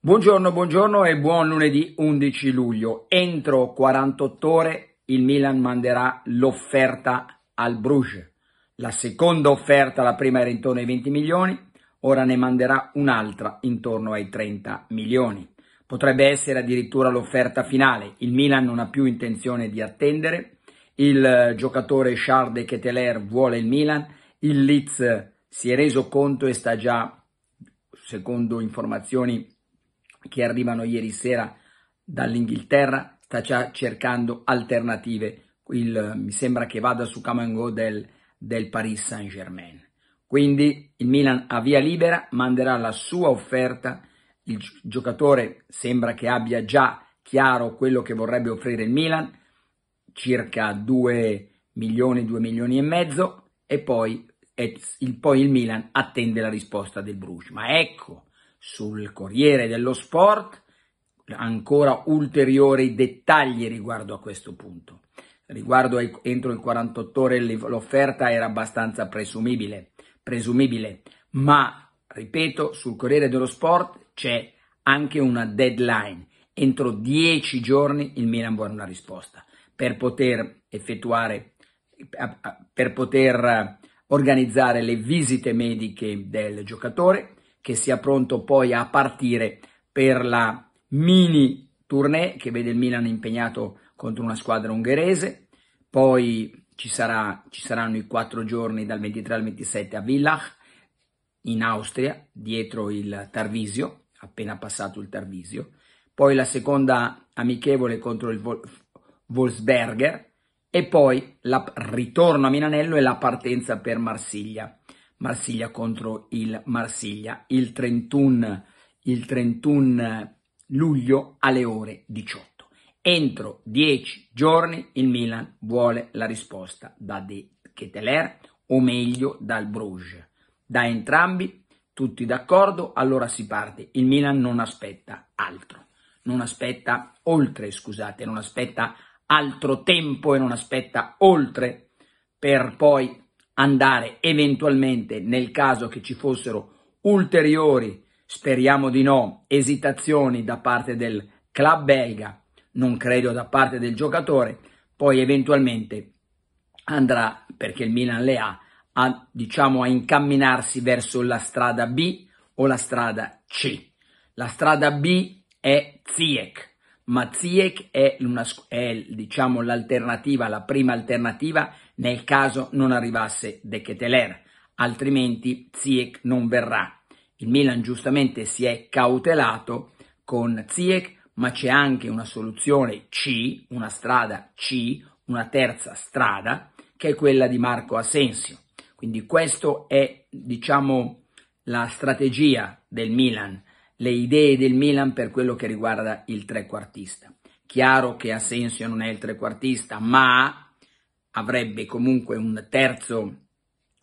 Buongiorno, buongiorno e buon lunedì 11 luglio. Entro 48 ore il Milan manderà l'offerta al Bruges. La seconda offerta, la prima era intorno ai 20 milioni, ora ne manderà un'altra intorno ai 30 milioni. Potrebbe essere addirittura l'offerta finale, il Milan non ha più intenzione di attendere, il eh, giocatore Charles de Keteler vuole il Milan, il Leeds eh, si è reso conto e sta già, secondo informazioni che arrivano ieri sera dall'Inghilterra, sta già cercando alternative. Il, eh, mi sembra che vada su Camango del, del Paris Saint-Germain. Quindi il Milan a via libera manderà la sua offerta, il giocatore sembra che abbia già chiaro quello che vorrebbe offrire il Milan, circa 2 milioni, 2 milioni e mezzo e poi, il, poi il Milan attende la risposta del Bruges. Ma ecco, sul Corriere dello Sport ancora ulteriori dettagli riguardo a questo punto. Riguardo ai, entro il 48 ore l'offerta era abbastanza presumibile presumibile, ma ripeto, sul Corriere dello Sport c'è anche una deadline. Entro dieci giorni il Milan vuole una risposta per poter effettuare, per poter organizzare le visite mediche del giocatore che sia pronto poi a partire per la mini tournée che vede il Milan impegnato contro una squadra ungherese, poi ci, sarà, ci saranno i quattro giorni dal 23 al 27 a Villach, in Austria, dietro il Tarvisio, appena passato il Tarvisio. Poi la seconda amichevole contro il Vol Wolfsberger e poi il ritorno a Milanello e la partenza per Marsiglia. Marsiglia contro il Marsiglia il 31, il 31 luglio alle ore 18. Entro dieci giorni il Milan vuole la risposta da De Keteler, o meglio dal Bruges. Da entrambi, tutti d'accordo, allora si parte. Il Milan non aspetta altro, non aspetta oltre, scusate, non aspetta altro tempo e non aspetta oltre per poi andare eventualmente nel caso che ci fossero ulteriori, speriamo di no, esitazioni da parte del club belga non credo da parte del giocatore, poi eventualmente andrà, perché il Milan le ha, a, diciamo, a incamminarsi verso la strada B o la strada C. La strada B è Ziek, ma Ziek è, una, è diciamo, l'alternativa, la prima alternativa nel caso non arrivasse De Keteler, altrimenti Ziek non verrà. Il Milan giustamente si è cautelato con Ziek ma c'è anche una soluzione C, una strada C, una terza strada, che è quella di Marco Asensio. Quindi questa è, diciamo, la strategia del Milan, le idee del Milan per quello che riguarda il trequartista. Chiaro che Asensio non è il trequartista, ma avrebbe comunque un terzo,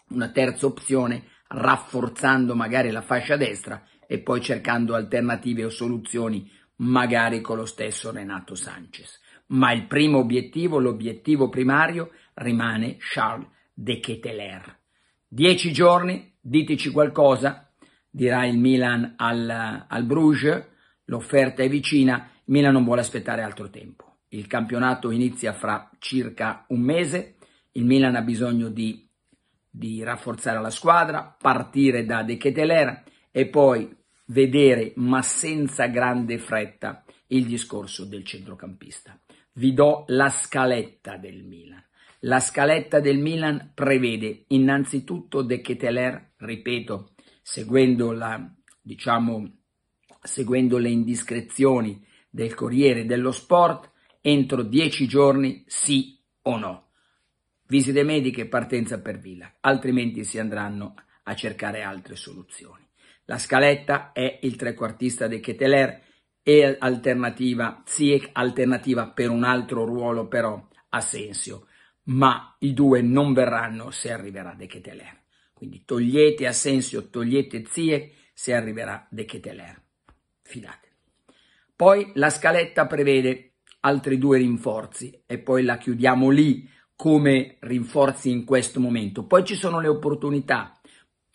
una terza opzione, rafforzando magari la fascia destra e poi cercando alternative o soluzioni magari con lo stesso Renato Sanchez. Ma il primo obiettivo, l'obiettivo primario, rimane Charles de Keteler. Dieci giorni, diteci qualcosa, dirà il Milan al, al Bruges, l'offerta è vicina, il Milan non vuole aspettare altro tempo. Il campionato inizia fra circa un mese, il Milan ha bisogno di, di rafforzare la squadra, partire da De Keteler e poi vedere, ma senza grande fretta, il discorso del centrocampista. Vi do la scaletta del Milan. La scaletta del Milan prevede innanzitutto De Keteler, ripeto, seguendo, la, diciamo, seguendo le indiscrezioni del Corriere dello Sport, entro dieci giorni sì o no. Visite mediche e partenza per Villa, altrimenti si andranno a cercare altre soluzioni. La scaletta è il trequartista De Keteler e alternativa, Ziek alternativa per un altro ruolo però Asensio, ma i due non verranno se arriverà De Keteler. Quindi togliete Asensio, togliete Ziek se arriverà De Keteler. Fidate. Poi la scaletta prevede altri due rinforzi e poi la chiudiamo lì come rinforzi in questo momento. Poi ci sono le opportunità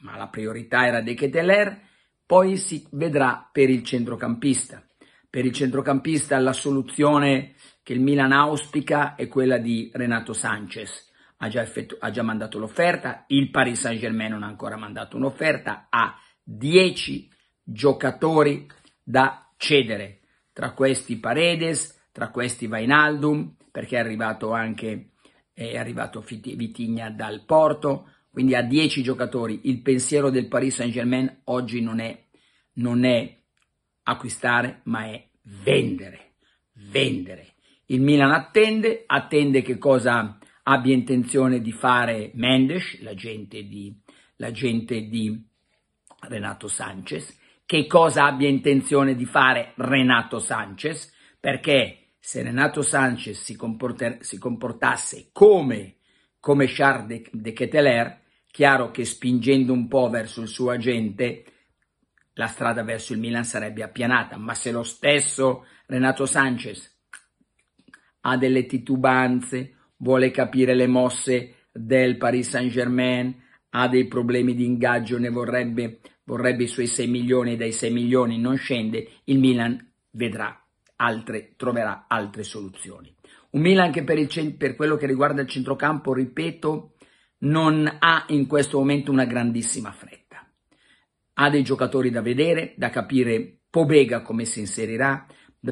ma la priorità era De Keteler, poi si vedrà per il centrocampista. Per il centrocampista la soluzione che il Milan auspica è quella di Renato Sanchez. Ha già, ha già mandato l'offerta, il Paris Saint Germain non ha ancora mandato un'offerta, ha 10 giocatori da cedere, tra questi Paredes, tra questi Vainaldum, perché è arrivato anche è arrivato Vitigna dal Porto, quindi a 10 giocatori, il pensiero del Paris Saint-Germain oggi non è, non è acquistare, ma è vendere, vendere. Il Milan attende, attende che cosa abbia intenzione di fare Mendes, l'agente di, l'agente di Renato Sanchez, che cosa abbia intenzione di fare Renato Sanchez, perché se Renato Sanchez si, comporter, si comportasse come, come Charles de, de Keteler, Chiaro che spingendo un po' verso il suo agente, la strada verso il Milan sarebbe appianata, ma se lo stesso Renato Sanchez ha delle titubanze, vuole capire le mosse del Paris Saint-Germain, ha dei problemi di ingaggio, ne vorrebbe, vorrebbe i suoi 6 milioni, dai 6 milioni non scende, il Milan vedrà altre, troverà altre soluzioni. Un Milan che per, il, per quello che riguarda il centrocampo, ripeto, non ha in questo momento una grandissima fretta. Ha dei giocatori da vedere, da capire Pobega come si inserirà,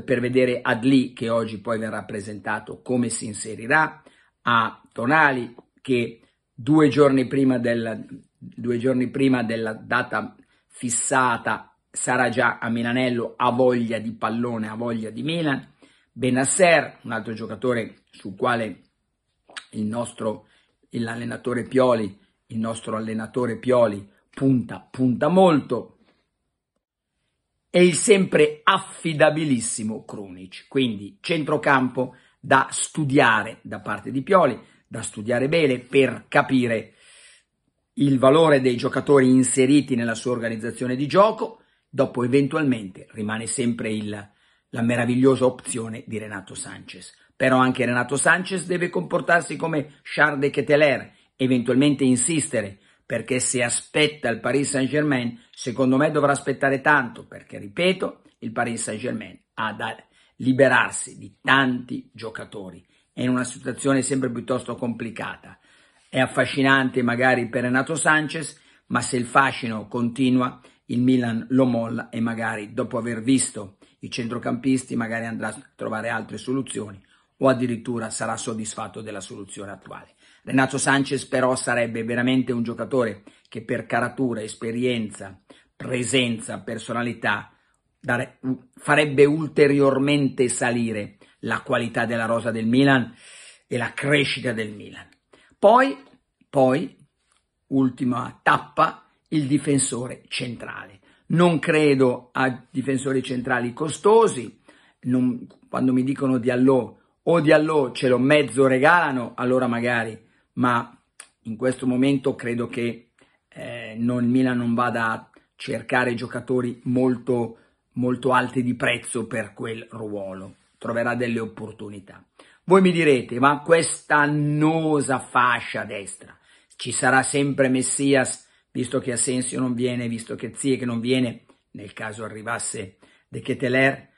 per vedere Adli che oggi poi verrà presentato come si inserirà, a Tonali che due giorni prima, del, due giorni prima della data fissata sarà già a Milanello, ha voglia di pallone, ha voglia di Milan, Benasser, un altro giocatore sul quale il nostro l'allenatore Pioli, il nostro allenatore Pioli, punta, punta molto, e il sempre affidabilissimo Krunic. Quindi centrocampo da studiare da parte di Pioli, da studiare bene per capire il valore dei giocatori inseriti nella sua organizzazione di gioco, dopo eventualmente rimane sempre il, la meravigliosa opzione di Renato Sanchez. Però anche Renato Sanchez deve comportarsi come Charles de Keteler, eventualmente insistere, perché se aspetta il Paris Saint-Germain, secondo me dovrà aspettare tanto, perché ripeto, il Paris Saint-Germain ha da liberarsi di tanti giocatori. È in una situazione sempre piuttosto complicata. È affascinante magari per Renato Sanchez, ma se il fascino continua, il Milan lo molla e magari dopo aver visto i centrocampisti magari andrà a trovare altre soluzioni o addirittura sarà soddisfatto della soluzione attuale. Renato Sanchez però sarebbe veramente un giocatore che per caratura, esperienza, presenza, personalità dare, farebbe ulteriormente salire la qualità della rosa del Milan e la crescita del Milan. Poi, poi, ultima tappa, il difensore centrale. Non credo a difensori centrali costosi, non, quando mi dicono di Allò o di Allo ce lo mezzo regalano, allora magari, ma in questo momento credo che eh, non, Milan non vada a cercare giocatori molto, molto alti di prezzo per quel ruolo, troverà delle opportunità. Voi mi direte, ma questa annosa fascia destra, ci sarà sempre Messias, visto che Asensio non viene, visto che Zie che non viene, nel caso arrivasse De Keteler,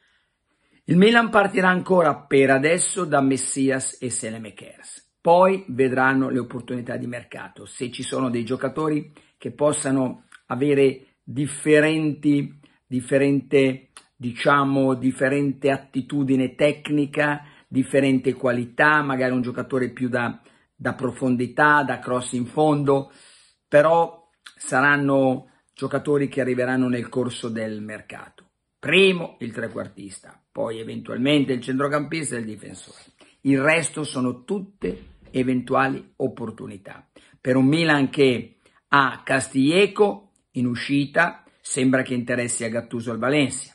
il Milan partirà ancora per adesso da Messias e Selemekers. Poi vedranno le opportunità di mercato, se ci sono dei giocatori che possano avere differenti, differente, diciamo, differente attitudine tecnica, differente qualità, magari un giocatore più da, da profondità, da cross in fondo, però saranno giocatori che arriveranno nel corso del mercato. Primo il trequartista, poi eventualmente il centrocampista e il difensore. Il resto sono tutte eventuali opportunità. Per un Milan che ha Castiglieco in uscita, sembra che interessi a Gattuso al Valencia,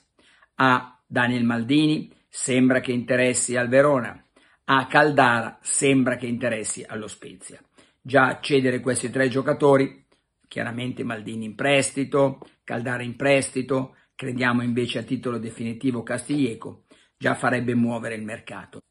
a Daniel Maldini, sembra che interessi al Verona, a Caldara, sembra che interessi allo Spezia. Già cedere questi tre giocatori, chiaramente Maldini in prestito, Caldara in prestito, crediamo invece a titolo definitivo Castiglieco, già farebbe muovere il mercato.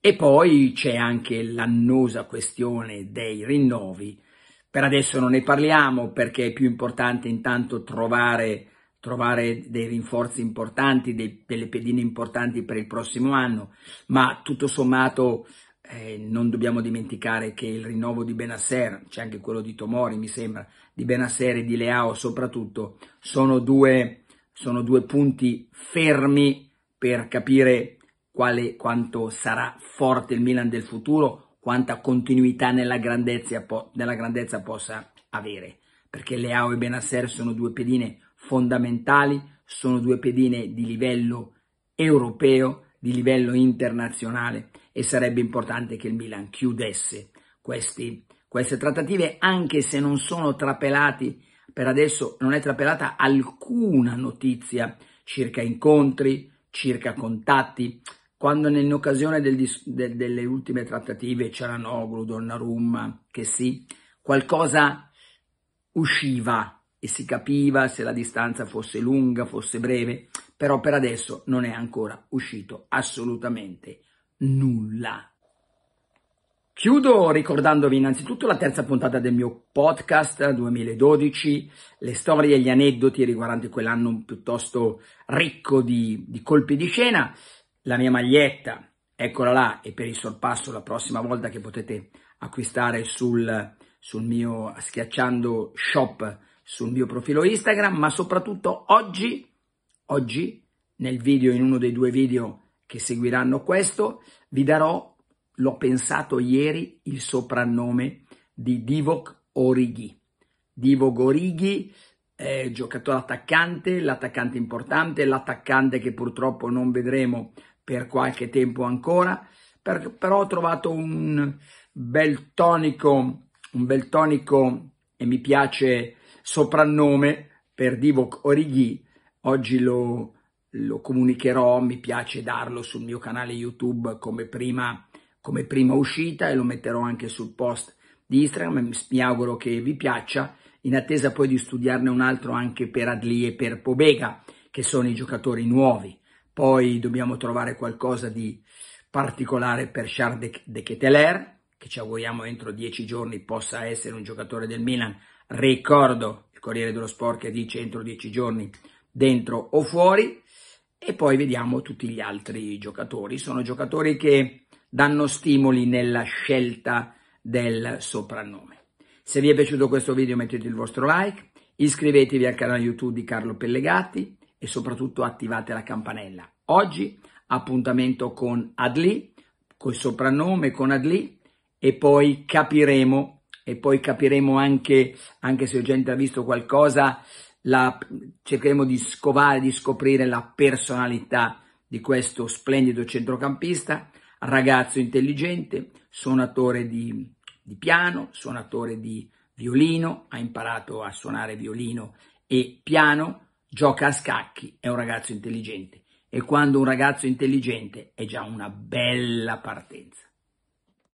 E poi c'è anche l'annosa questione dei rinnovi. Per adesso non ne parliamo perché è più importante intanto trovare, trovare dei rinforzi importanti, dei, delle pedine importanti per il prossimo anno, ma tutto sommato eh, non dobbiamo dimenticare che il rinnovo di Benasser, c'è anche quello di Tomori mi sembra, di Benasser e di Leao soprattutto, sono due sono due punti fermi per capire quale, quanto sarà forte il Milan del futuro, quanta continuità nella grandezza, nella grandezza possa avere, perché Leao e Benasser sono due pedine fondamentali, sono due pedine di livello europeo, di livello internazionale e sarebbe importante che il Milan chiudesse questi, queste trattative, anche se non sono trapelati per adesso non è trapelata alcuna notizia circa incontri, circa contatti. Quando in occasione del, de, delle ultime trattative Ciaranoglu, Donnarumma, che sì, qualcosa usciva e si capiva se la distanza fosse lunga, fosse breve, però per adesso non è ancora uscito assolutamente nulla. Chiudo ricordandovi innanzitutto la terza puntata del mio podcast 2012, eh, le storie e gli aneddoti riguardanti quell'anno piuttosto ricco di, di colpi di scena, la mia maglietta, eccola là, e per il sorpasso la prossima volta che potete acquistare sul, sul mio schiacciando shop sul mio profilo Instagram, ma soprattutto oggi, oggi nel video, in uno dei due video che seguiranno questo, vi darò l'ho pensato ieri il soprannome di Divok Origi. Divok Origi, eh, giocatore attaccante, l'attaccante importante, l'attaccante che purtroppo non vedremo per qualche tempo ancora, per, però ho trovato un bel tonico, un bel tonico e mi piace soprannome per Divok Origi. Oggi lo, lo comunicherò, mi piace darlo sul mio canale YouTube come prima come prima uscita e lo metterò anche sul post di Instagram, mi auguro che vi piaccia, in attesa poi di studiarne un altro anche per Adli e per Pobega, che sono i giocatori nuovi. Poi dobbiamo trovare qualcosa di particolare per Charles de Keteler, che ci auguriamo entro dieci giorni possa essere un giocatore del Milan. Ricordo il Corriere dello Sport che dice entro dieci giorni dentro o fuori. E poi vediamo tutti gli altri giocatori. Sono giocatori che danno stimoli nella scelta del soprannome. Se vi è piaciuto questo video mettete il vostro like, iscrivetevi al canale YouTube di Carlo Pellegatti e soprattutto attivate la campanella. Oggi appuntamento con Adli, col soprannome con Adli e poi capiremo e poi capiremo anche, anche se ho già intravisto qualcosa, la, cercheremo di scovare, di scoprire la personalità di questo splendido centrocampista ragazzo intelligente, suonatore di, di piano, suonatore di violino, ha imparato a suonare violino e piano, gioca a scacchi, è un ragazzo intelligente. E quando un ragazzo intelligente è già una bella partenza.